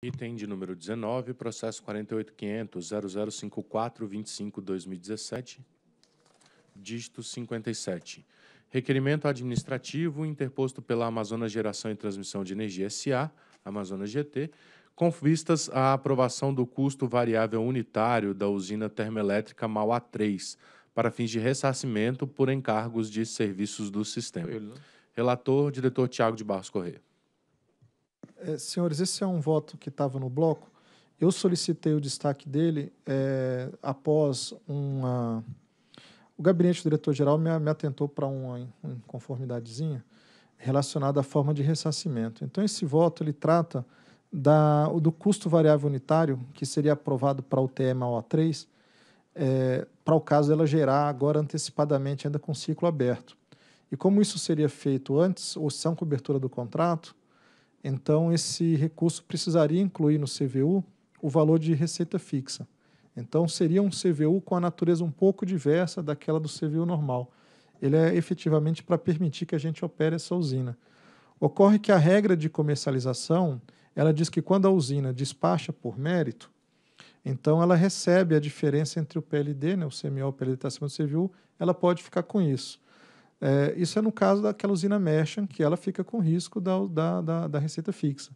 Item de número 19, processo 48.500.0054.25.2017, dígito 57. Requerimento administrativo interposto pela Amazonas Geração e Transmissão de Energia SA, Amazonas GT, com vistas à aprovação do custo variável unitário da usina termoelétrica Mauá 3, para fins de ressarcimento por encargos de serviços do sistema. Né? Relator, diretor Tiago de Barros Correia. É, senhores, esse é um voto que estava no bloco. Eu solicitei o destaque dele é, após uma. O gabinete do diretor-geral me, me, atentou para uma inconformidadezinha relacionada à forma de ressarcimento. Então, esse voto ele trata da, do custo variável unitário, que seria aprovado para o TM ao 3 é, para o caso dela gerar agora antecipadamente, ainda com ciclo aberto. E como isso seria feito antes, ou se cobertura do contrato, então, esse recurso precisaria incluir no CVU o valor de receita fixa. Então, seria um CVU com a natureza um pouco diversa daquela do CVU normal. Ele é efetivamente para permitir que a gente opere essa usina. Ocorre que a regra de comercialização, ela diz que quando a usina despacha por mérito, então ela recebe a diferença entre o PLD, né, o CMO, o PLD está acima do CVU, ela pode ficar com isso. É, isso é no caso daquela usina Merchant, que ela fica com risco da, da, da, da, receita fixa.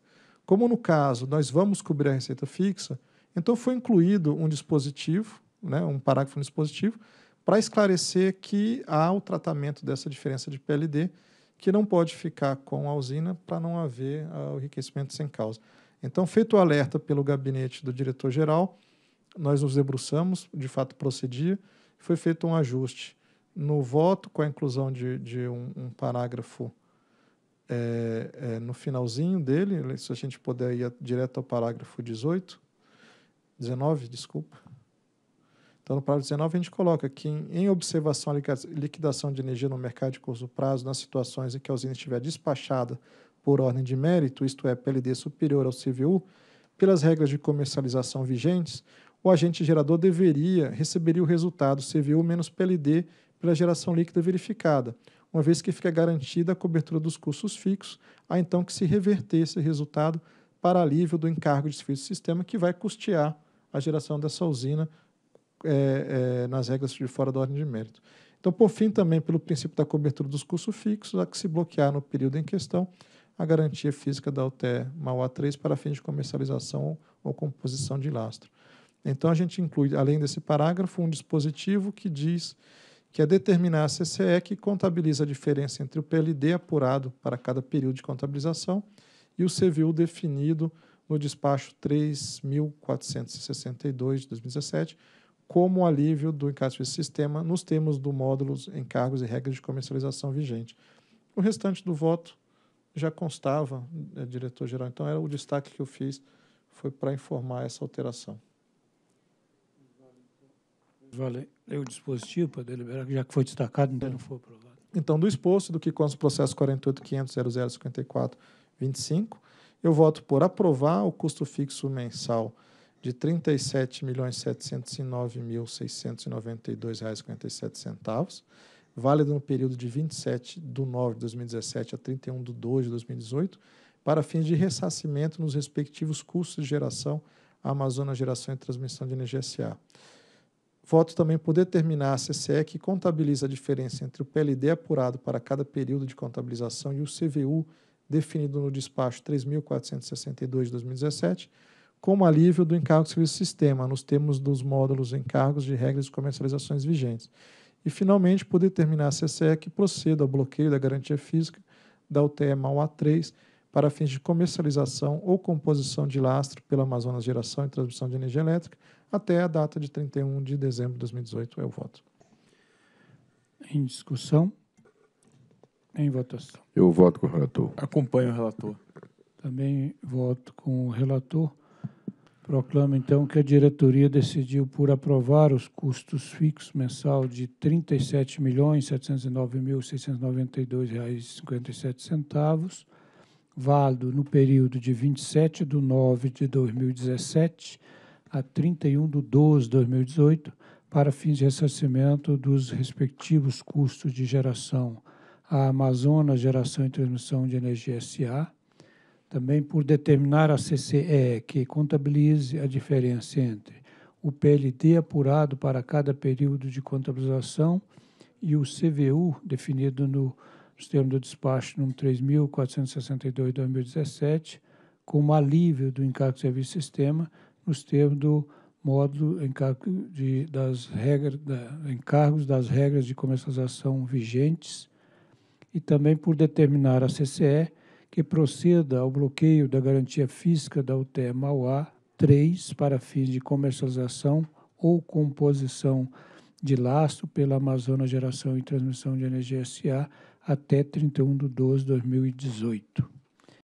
Como no caso nós vamos cobrir a receita fixa, então foi incluído um dispositivo, né, um parágrafo no dispositivo, para esclarecer que há o tratamento dessa diferença de PLD, que não pode ficar com a usina para não haver uh, o enriquecimento sem causa. Então, feito o alerta pelo gabinete do diretor-geral, nós nos debruçamos, de fato procedia, foi feito um ajuste no voto, com a inclusão de, de um, um, parágrafo é, é, no finalzinho dele, se a gente puder ir direto ao parágrafo 18, 19, desculpa. Então, no parágrafo 19, a gente coloca que, em, em observação à liquidação de energia no mercado de curto prazo, nas situações em que a usina estiver despachada por ordem de mérito, isto é, PLD superior ao CVU, pelas regras de comercialização vigentes, o agente gerador deveria receberia o resultado CVU menos PLD pela geração líquida verificada, uma vez que fica garantida a cobertura dos custos fixos, há então que se reverter esse resultado para alívio do encargo de desfecho do sistema, que vai custear a geração dessa usina é, é, nas regras de fora da ordem de mérito. Então, por fim, também pelo princípio da cobertura dos custos fixos, há que se bloquear no período em questão a garantia física da UTE Mauá 3 para fins de comercialização ou composição de lastro. Então, a gente inclui, além desse parágrafo, um dispositivo que diz que é determinar a CCE que contabiliza a diferença entre o PLD apurado para cada período de contabilização e o CVU definido no despacho 3.462 de 2017 como alívio do encaixe do sistema nos termos do módulo encargos e regras de comercialização vigente. O restante do voto já constava, é, diretor-geral, então era o destaque que eu fiz foi para informar essa alteração. Vale o dispositivo para deliberar, já que foi destacado, ainda não foi aprovado. Então, do exposto do que consta o processo 48.500.0054.25, eu voto por aprovar o custo fixo mensal de R$ 37.709.692,57, válido no período de 27 de 9 de 2017 a 31 de 2 de 2018, para fins de ressarcimento nos respectivos custos de geração Amazonas Geração e Transmissão de Energia S.A. Voto também por determinar a CCE que contabiliza a diferença entre o PLD apurado para cada período de contabilização e o CVU definido no despacho 3.462 de 2017, como alívio do encargo de serviço sistema, nos termos dos módulos encargos de regras de comercializações vigentes. E, finalmente, por determinar a CCE que proceda ao bloqueio da garantia física da UTE-MAUA 3 para fins de comercialização ou composição de lastro pela Amazonas Geração e Transmissão de Energia Elétrica até a data de 31 de dezembro de 2018. É o voto. Em discussão? Em votação. Eu voto com o relator. Acompanho o relator. Também voto com o relator. Proclamo, então, que a diretoria decidiu por aprovar os custos fixos mensal de R$ 37.709.692,57 válido no período de 27 de 9 de 2017 a 31 de 12 de 2018, para fins de ressarcimento dos respectivos custos de geração à Amazonas Geração e Transmissão de Energia SA, também por determinar a CCE que contabilize a diferença entre o PLD apurado para cada período de contabilização e o CVU definido no nos termos do despacho número 3.462 2017, como alívio do encargo de serviço sistema, nos termos do módulo encargo de, das regras, da, encargos das regras de comercialização vigentes e também por determinar a CCE que proceda ao bloqueio da garantia física da UTE Mauá 3 para fins de comercialização ou composição de lastro pela Amazônia Geração e Transmissão de Energia SA até 31 de 12 de 2018.